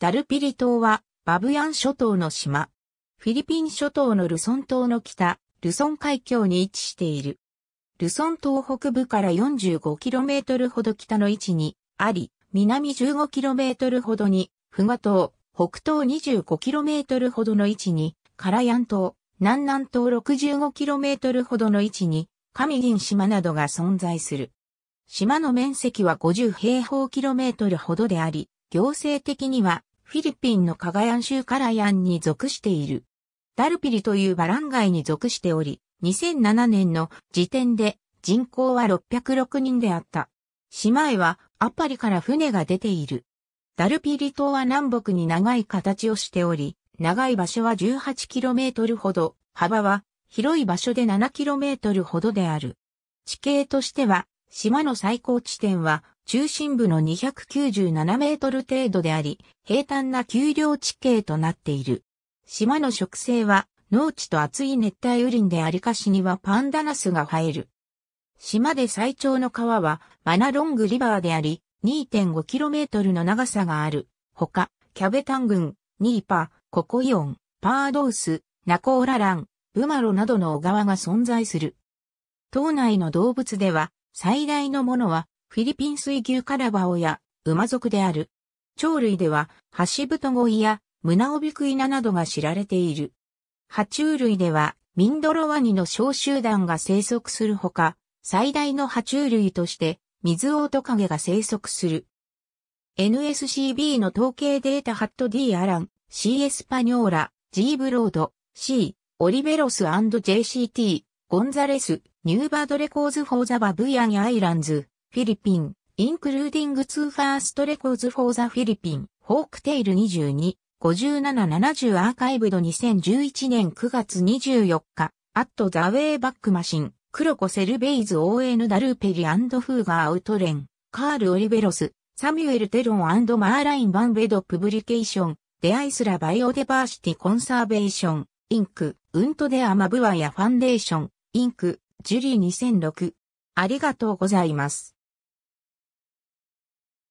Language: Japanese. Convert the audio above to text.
ダルピリ島はバブヤン諸島の島。フィリピン諸島のルソン島の北、ルソン海峡に位置している。ルソン島北部から 45km ほど北の位置にあり、南 15km ほどにフガ島、北東 25km ほどの位置にカラヤン島、南南東 65km ほどの位置にカミギン島などが存在する。島の面積は50平方キロメートルほどであり、行政的にはフィリピンのカガヤン州カラヤンに属している。ダルピリというバランガイに属しており、2007年の時点で人口は606人であった。島へはアパリから船が出ている。ダルピリ島は南北に長い形をしており、長い場所は 18km ほど、幅は広い場所で 7km ほどである。地形としては、島の最高地点は中心部の297メートル程度であり、平坦な丘陵地形となっている。島の植生は農地と厚い熱帯雨林でありかしにはパンダナスが生える。島で最長の川はマナロングリバーであり、2 5トルの長さがある。ほか、キャベタン群、ニーパ、ココイオン、パードース、ナコーララン、ブマロなどの小川が存在する。島内の動物では、最大のものはフィリピン水牛カラバオや馬族である。鳥類では、ハシブトゴイやムナオビクイナなどが知られている。爬虫類では、ミンドロワニの小集団が生息するほか、最大の爬虫類として、水オオトカゲが生息する。NSCB の統計データハット D アラン、C エスパニョーラ、G ブロード、C、オリベロス &JCT、ゴンザレス、ニューバードレコーズフォーザバブイアンアイランズ。フィリピン、インクルーディングツーファーストレコーズフォーザフィリピン、ホークテイル22、5770アーカイブド2011年9月24日、アットザウェイバックマシン、クロコセルベイズ ON ダルーペリフーガーアウトレン、カール・オリベロス、サミュエル・テロンマーライン・バンベド・プブリケーション、デアイスラ・バイオデバーシティ・コンサーベーション、インク、ウントデア・マブワヤ・ファンデーション、インク、ジュリー2006。ありがとうございます。